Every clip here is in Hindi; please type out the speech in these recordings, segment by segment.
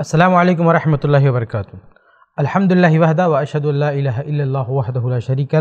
अल्लाम वरहमल वर्क अलहमदिल्ला वहदा व अशदुल्ला वहदल शरीक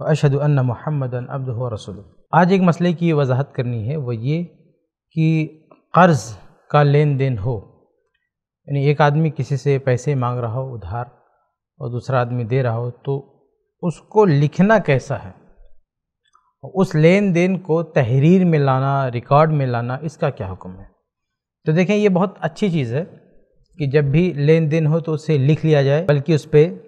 व अशद अन महमदन अब्द रसूल आज एक मसले की वजाहत करनी है वो ये कि कर्ज़ का लेन देन हो यानी एक आदमी किसी से पैसे मांग रहा हो उधार और दूसरा आदमी दे रहा हो तो उसको लिखना कैसा है उस लेन देन को तहरीर में लाना रिकॉर्ड में लाना इसका क्या हुक्म है तो देखें ये बहुत अच्छी चीज़ है कि जब भी लेन देन हो तो उसे लिख लिया जाए बल्कि उस पर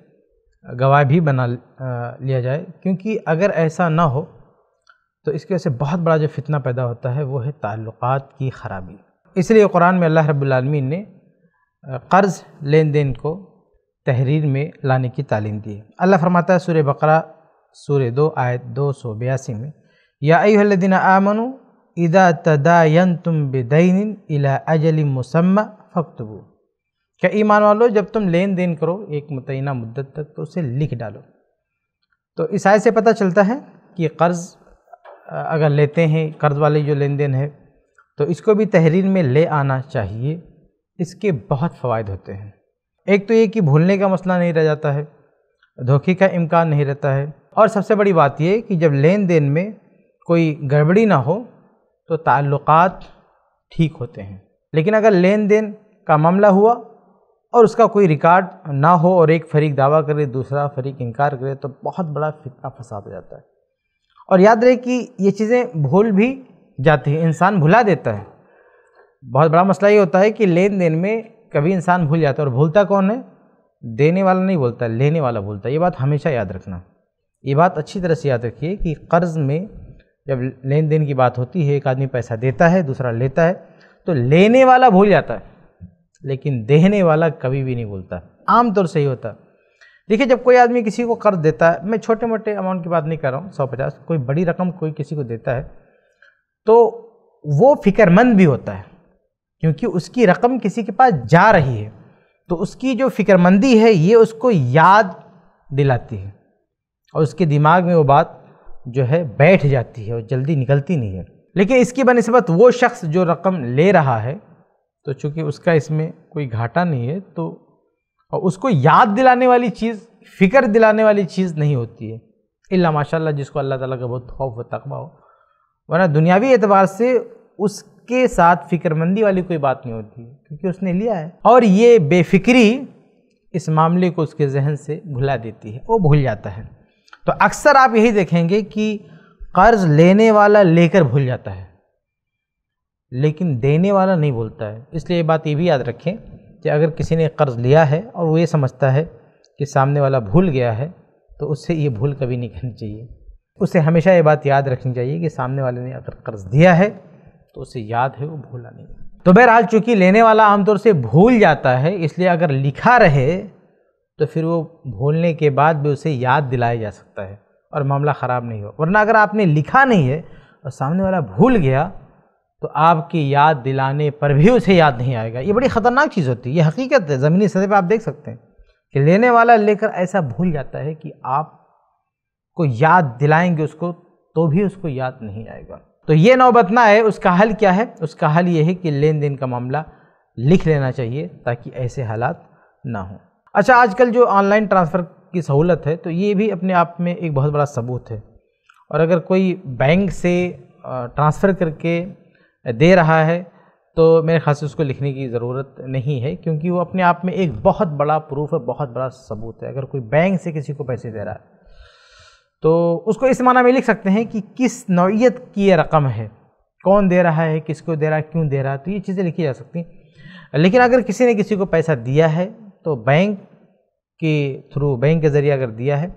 गवाह भी बना लिया जाए क्योंकि अगर ऐसा ना हो तो इसकी वजह से बहुत बड़ा जो फितना पैदा होता है वो है ताल्लुक़ात की ख़राबी इसलिए कुरान में अल्लाह रब्लमीन ने कर्ज़ लेन देन को तहरीर में लाने की तालीम दी है अल्लाह फरमाता है सूर्य बकरा सूर्य दो आयत दो सौ बयासी में या अयुद्दीन आमनु इदा तदा तुम बेदीन इला अजल मुसम्मा फ़क्तबू क्या ईमान वालों जब तुम लेन देन करो एक मुतयना मुद्दत तक तो उसे लिख डालो तो इस आय से पता चलता है कि कर्ज़ अगर लेते हैं कर्ज़ वाले जो लेन देन है तो इसको भी तहरीर में ले आना चाहिए इसके बहुत फ़वाद होते हैं एक तो ये कि भूलने का मसला नहीं रह जाता है धोखे का इम्कान नहीं रहता है और सबसे बड़ी बात यह कि जब लेन देन में कोई गड़बड़ी ना हो तो ताल्लुक़ात ठीक होते हैं लेकिन अगर लेन देन का मामला हुआ और उसका कोई रिकॉर्ड ना हो और एक फरीक दावा करे दूसरा फरीक इनकार करे तो बहुत बड़ा फितना फसाद हो जाता है और याद रहे कि ये चीज़ें भूल भी जाती हैं इंसान भुला देता है बहुत बड़ा मसला ये होता है कि लेन देन में कभी इंसान भूल जाता है और भूलता कौन है देने वाला नहीं बोलता लेने वाला बोलता है ये बात हमेशा याद रखना ये बात अच्छी तरह से याद रखिए कि कर्ज़ में जब लेन देन की बात होती है एक आदमी पैसा देता है दूसरा लेता है तो लेने वाला भूल जाता है लेकिन देने वाला कभी भी नहीं बोलता आमतौर से ही होता देखिए जब कोई आदमी किसी को कर्ज देता है मैं छोटे मोटे अमाउंट की बात नहीं कर रहा हूँ सौ पचास कोई बड़ी रकम कोई किसी को देता है तो वो फिक्रमंद भी होता है क्योंकि उसकी रकम किसी के पास जा रही है तो उसकी जो फिक्रमंदी है ये उसको याद दिलाती है और उसके दिमाग में वो बात जो है बैठ जाती है और जल्दी निकलती नहीं है लेकिन इसकी बनस्बत वो शख्स जो रकम ले रहा है तो चूंकि उसका इसमें कोई घाटा नहीं है तो और उसको याद दिलाने वाली चीज़ फ़िक्र दिलाने वाली चीज़ नहीं होती है इल्ला माशाल्लाह जिसको अल्लाह ताला का बहुत खौफ व तकबा हो वरना दुनियावी एतबार से उसके साथ फ़िक्रमंदी वाली कोई बात नहीं होती है क्योंकि उसने लिया है और ये बेफिक्री इस मामले को उसके जहन से भुला देती है वो भूल जाता है तो अक्सर आप यही देखेंगे कि कर्ज़ लेने वाला लेकर भूल जाता है लेकिन देने वाला नहीं बोलता है इसलिए बात ये भी याद रखें कि अगर किसी ने कर्ज़ लिया है और वो ये समझता है कि सामने वाला भूल गया है तो उससे ये भूल कभी नहीं करनी चाहिए उसे हमेशा ये बात याद रखनी चाहिए कि सामने वाले ने अगर कर्ज़ दिया है तो उसे याद है वो भूला नहीं तो बहरहाल चूँकि लेने वाला आमतौर से भूल जाता है इसलिए अगर लिखा रहे तो फिर वो भूलने के बाद भी उसे याद दिलाया जा सकता है और मामला ख़राब नहीं हो वरना अगर आपने लिखा नहीं है और सामने वाला भूल गया तो आपकी याद दिलाने पर भी उसे याद नहीं आएगा ये बड़ी ख़तरनाक चीज़ होती है ये हकीकत है ज़मीनी सतह पर आप देख सकते हैं कि लेने वाला लेकर ऐसा भूल जाता है कि आप को याद दिलाएंगे उसको तो भी उसको याद नहीं आएगा तो ये नौबतना है उसका हल क्या है उसका हल ये है कि लेन देन का मामला लिख लेना चाहिए ताकि ऐसे हालात ना हों अच्छा आजकल जो ऑनलाइन ट्रांसफ़र की सहूलत है तो ये भी अपने आप में एक बहुत बड़ा सबूत है और अगर कोई बैंक से ट्रांसफ़र करके दे रहा है तो मेरे ख्याल से उसको लिखने की ज़रूरत नहीं है क्योंकि वो अपने आप में एक बहुत बड़ा प्रूफ है बहुत बड़ा सबूत है अगर कोई बैंक से किसी को पैसे दे रहा है तो उसको इस माना में लिख सकते हैं कि किस नौीयत की ये रकम है कौन दे रहा है किसको दे रहा है क्यों दे रहा है तो ये चीज़ें लिखी जा सकती हैं लेकिन अगर किसी ने किसी को पैसा दिया है तो बैंक के थ्रू बैंक के ज़रिए अगर दिया है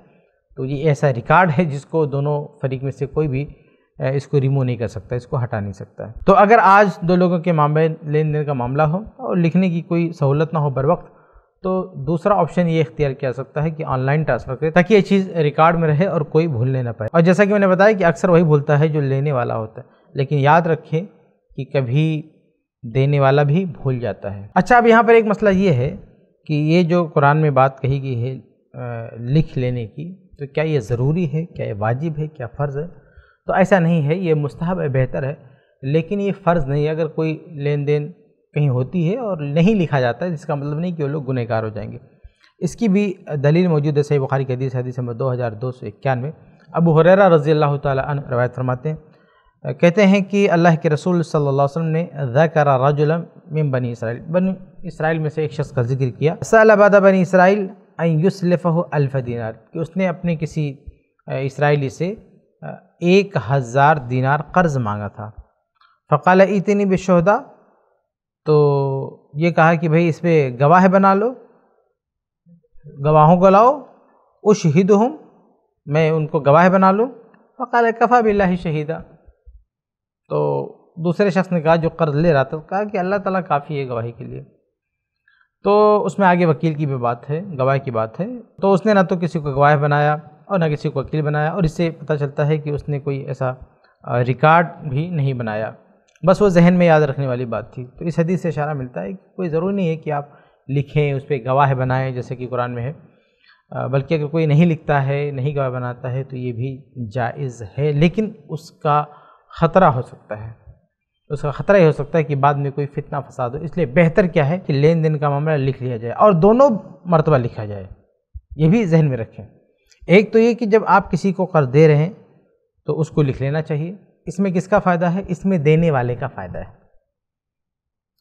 तो ये ऐसा रिकॉर्ड है जिसको दोनों फरीक में से कोई भी इसको रिमूव नहीं कर सकता इसको हटा नहीं सकता है तो अगर आज दो लोगों के मामले लेन देन का मामला हो और लिखने की कोई सहूलत ना हो बर वक्त तो दूसरा ऑप्शन ये इख्तियार किया सकता है कि ऑनलाइन ट्रांसफ़र करें ताकि ये चीज़ रिकॉर्ड में रहे और कोई भूलने ना पाए और जैसा कि मैंने बताया कि अक्सर वही भूलता है जो लेने वाला होता है लेकिन याद रखें कि कभी देने वाला भी भूल जाता है अच्छा अब यहाँ पर एक मसला ये है कि ये जो कुरान में बात कही गई है लिख लेने की तो क्या ये ज़रूरी है क्या ये वाजिब है क्या फ़र्ज़ है तो ऐसा नहीं है ये मुस्ताहब है बेहतर है लेकिन ये फ़र्ज़ नहीं है अगर कोई लेन देन कहीं होती है और नहीं लिखा जाता है जिसका मतलब नहीं कि वो लोग गुनहगार हो जाएंगे इसकी भी दलील मौजूद है सही बुखारी के हदीस हदीस नंबर दो हज़ार दो सौ इक्यानवे अबू हुररा रज़ी अल्लाह तन रवायत फरमाते हैं कहते हैं कि अल्लाह के रसूल सल्लल्लाहु अलैहि वसल्लम ने ज़करा रजुलम मिन बनी इसराइल बनी इसराइल में से एक शख्स का जिक्र किया सलाबादा बनी इसराइल युसलफ़ अल्फ़ दिनार कि उसने अपने किसी इसराइली से एक हज़ार दिनार कर्ज़ मांगा था फ़काल इतनी बेशहदा तो ये कहा कि भाई इस पर गवाह बना लो गवाहों को लाओ उश शहीद हूँ मैं उनको गवाह बना लूँ फ़काल कफ़ा बिल्ला शहीदा तो दूसरे शख्स ने कहा जो कर्ज ले रहा था तो कहा कि अल्लाह ताला काफ़ी है गवाही के लिए तो उसमें आगे वकील की भी बात है गवाह की बात है तो उसने ना तो किसी को गवाह बनाया और न किसी को वकील बनाया और इससे पता चलता है कि उसने कोई ऐसा रिकॉर्ड भी नहीं बनाया बस वो जहन में याद रखने वाली बात थी तो इस हदीस से इशारा मिलता है कि कोई ज़रूरी नहीं है कि आप लिखें उस पर गवाह बनाएं जैसे कि कुरान में है बल्कि अगर कोई नहीं लिखता है नहीं गवाह बनाता है तो ये भी जायज़ है लेकिन उसका ख़तरा हो सकता है उसका ख़तरा ये हो सकता है कि बाद में कोई फितना फसाद हो इसलिए बेहतर क्या है कि लेन देन का मामला लिख लिया जाए और दोनों मरतबा लिखा जाए ये भी जहन में रखें एक तो ये कि जब आप किसी को कर्ज दे रहे हैं तो उसको लिख लेना चाहिए इसमें किसका फ़ायदा है इसमें देने वाले का फ़ायदा है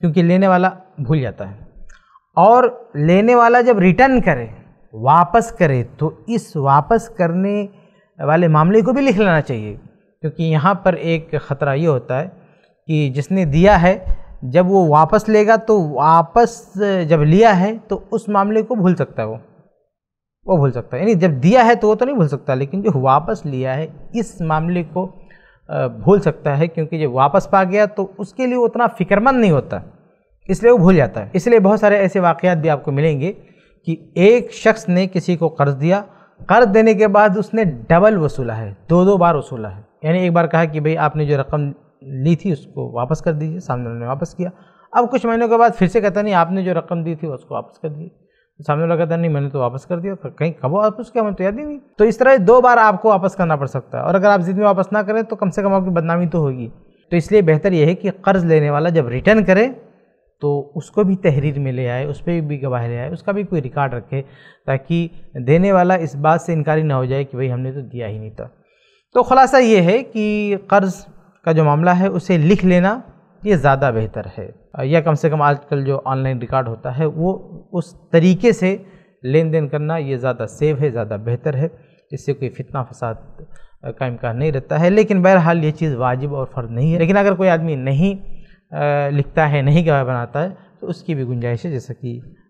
क्योंकि लेने वाला भूल जाता है और लेने वाला जब रिटर्न करे वापस करे तो इस वापस करने वाले मामले को भी लिख लेना चाहिए क्योंकि यहाँ पर एक ख़तरा ये होता है कि जिसने दिया है जब वो वापस लेगा तो वापस जब लिया है तो उस मामले को भूल सकता है वो वो भूल सकता है यानी जब दिया है तो वो तो नहीं भूल सकता लेकिन जो वापस लिया है इस मामले को भूल सकता है क्योंकि जब वापस पा गया तो उसके लिए उतना फिक्रमंद नहीं होता इसलिए वो भूल जाता है इसलिए बहुत सारे ऐसे वाक़ात भी आपको मिलेंगे कि एक शख्स ने किसी को कर्ज़ दिया कर्ज़ देने के बाद उसने डबल वसूला है दो दो बार वसूला है यानी एक बार कहा कि भाई आपने जो रकम ली थी उसको वापस कर दीजिए सामने उन्होंने ने वापस किया अब कुछ महीनों के बाद फिर से कहता नहीं आपने जो रकम दी थी उसको वापस कर दी सामने वाला कहता नहीं मैंने तो वापस कर दिया फिर कहीं कब वापस किया मैंने तो याद ही नहीं तो इस तरह दो बार आपको वापस करना पड़ सकता है और अगर आप जिद में वापस ना करें तो कम से कम आपकी बदनामी तो होगी तो इसलिए बेहतर यह है कि कर्ज़ लेने वाला जब रिटर्न करे तो उसको भी तहरीर में ले आए उस पर भी गवाह ले आए उसका भी कोई रिकॉर्ड रखे ताकि देने वाला इस बात से इनकारी ना हो जाए कि भाई हमने तो दिया ही नहीं था तो ख़ुलासा ये है कि कर्ज़ का जो मामला है उसे लिख लेना ये ज़्यादा बेहतर है या कम से कम आजकल जो ऑनलाइन रिकॉर्ड होता है वो उस तरीके से लेन देन करना ये ज़्यादा सेफ है ज़्यादा बेहतर है इससे कोई फितना फसाद कायम का नहीं रहता है लेकिन बहरहाल ये चीज़ वाजिब और फ़र्ज नहीं है लेकिन अगर कोई आदमी नहीं लिखता है नहीं गवाह बनाता है तो उसकी भी गुंजाइश है जैसा कि